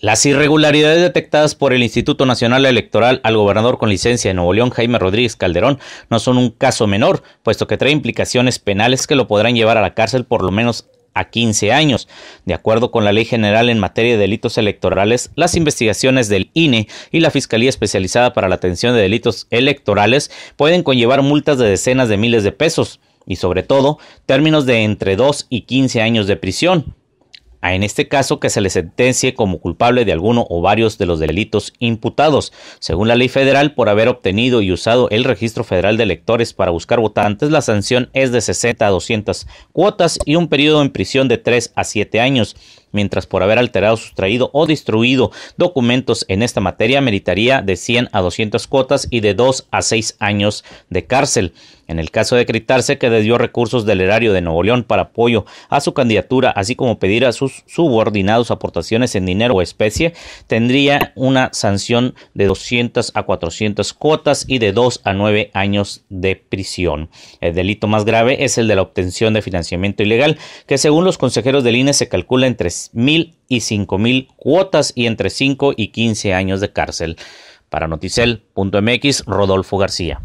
Las irregularidades detectadas por el Instituto Nacional Electoral al gobernador con licencia de Nuevo León, Jaime Rodríguez Calderón, no son un caso menor, puesto que trae implicaciones penales que lo podrán llevar a la cárcel por lo menos a 15 años. De acuerdo con la Ley General en materia de delitos electorales, las investigaciones del INE y la Fiscalía Especializada para la Atención de Delitos Electorales pueden conllevar multas de decenas de miles de pesos y sobre todo términos de entre 2 y 15 años de prisión a en este caso que se le sentencie como culpable de alguno o varios de los delitos imputados. Según la ley federal, por haber obtenido y usado el registro federal de electores para buscar votantes, la sanción es de 60 a 200 cuotas y un periodo en prisión de 3 a 7 años mientras por haber alterado, sustraído o destruido documentos en esta materia meritaría de 100 a 200 cuotas y de 2 a 6 años de cárcel. En el caso de Critarse, que debió recursos del erario de Nuevo León para apoyo a su candidatura, así como pedir a sus subordinados aportaciones en dinero o especie, tendría una sanción de 200 a 400 cuotas y de 2 a 9 años de prisión. El delito más grave es el de la obtención de financiamiento ilegal, que según los consejeros del INE se calcula entre mil y cinco mil cuotas y entre cinco y quince años de cárcel. Para noticel.mx, Rodolfo García.